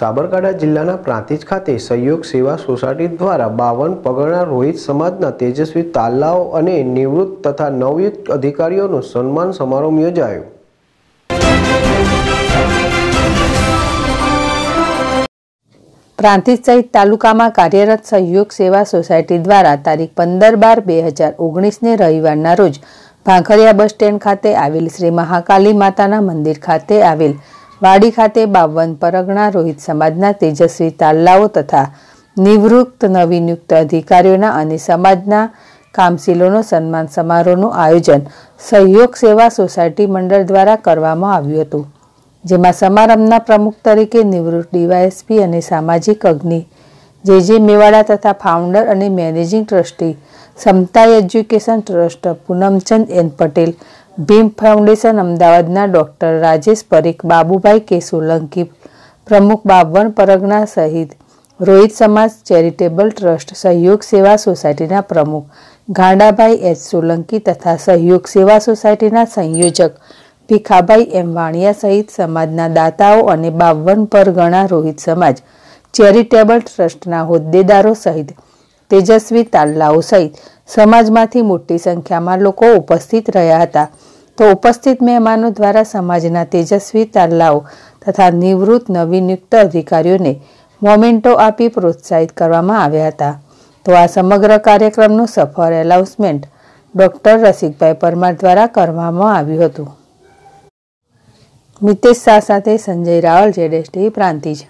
સાબરકાંઠા જિલ્લાના પ્રાંતિજ ખાતે સહયોગ સેવા સોસાયટી દ્વારા બાવન પગરણા રોહિત સમાજના તેજસ્વી તાલાઓ અને નિવૃત્ત તથા નવયુક્ત અધિકારીઓનો સન્માન સમારોહ યોજાયો પ્રાંતિજ સહિત તાલુકામાં કાર્યરત સહયોગ સેવા સોસાયટી દ્વારા તારીખ પંદર બાર બે હજાર ઓગણીસને રવિવારના રોજ ભાંખરિયા બસ સ્ટેન્ડ ખાતે આવેલ શ્રી મહાકાલી માતાના મંદિર ખાતે આવેલ વાડી ખાતે બાવન પરગણા રોહિત સમાજના તેજસ્વી તાલ્લાઓ તથા નિવૃત્ત નવનિયુક્ત અધિકારીઓના અને સમાજના કામશીલોનો સન્માન સમારોહનું આયોજન સહયોગ સેવા સોસાયટી મંડળ દ્વારા કરવામાં આવ્યું હતું જેમાં સમારંભના પ્રમુખ તરીકે નિવૃત્ત ડીવાયએસપી અને સામાજિક અગ્નિ જે જે મેવાડા તથા ફાઉન્ડર અને managing trustee Samata education trust Poonamchand N Patel Bhim foundation અમદાવાદના ડૉક્ટર રાજેશ પરીખ બાબુભાઈ કે સોલંકી પ્રમુખ બાવન પરગણા સહિત રોહિત સમાજ ચેરિટેબલ ટ્રસ્ટ સહયોગ સેવા સોસાયટીના પ્રમુખ ગાંડાભાઈ એચ સોલંકી તથા સહયોગ સેવા સોસાયટીના સંયોજક ભીખાભાઈ એમ વાણિયા સહિત સમાજના દાતાઓ અને બાવન પરગણા રોહિત સમાજ ચેરિટેબલ ટ્રસ્ટના હોદ્દેદારો સહિત તેજસ્વી તાલ્લાઓ સહિત સમાજમાંથી મોટી સંખ્યામાં લોકો ઉપસ્થિત રહ્યા હતા તો ઉપસ્થિત મહેમાનો દ્વારા સમાજના તેજસ્વી તારલાઓ તથા નિવૃત્ત નવીનયુક્ત અધિકારીઓને મોમેન્ટો આપી પ્રોત્સાહિત કરવામાં આવ્યા હતા તો આ સમગ્ર કાર્યક્રમનું સફળ એલાઉન્સમેન્ટ ડૉક્ટર રસિકભાઈ પરમાર દ્વારા કરવામાં આવ્યું હતું મિતેશ શાહ સાથે સંજય રાવલ જેડેશ ટીવી પ્રાંતિજ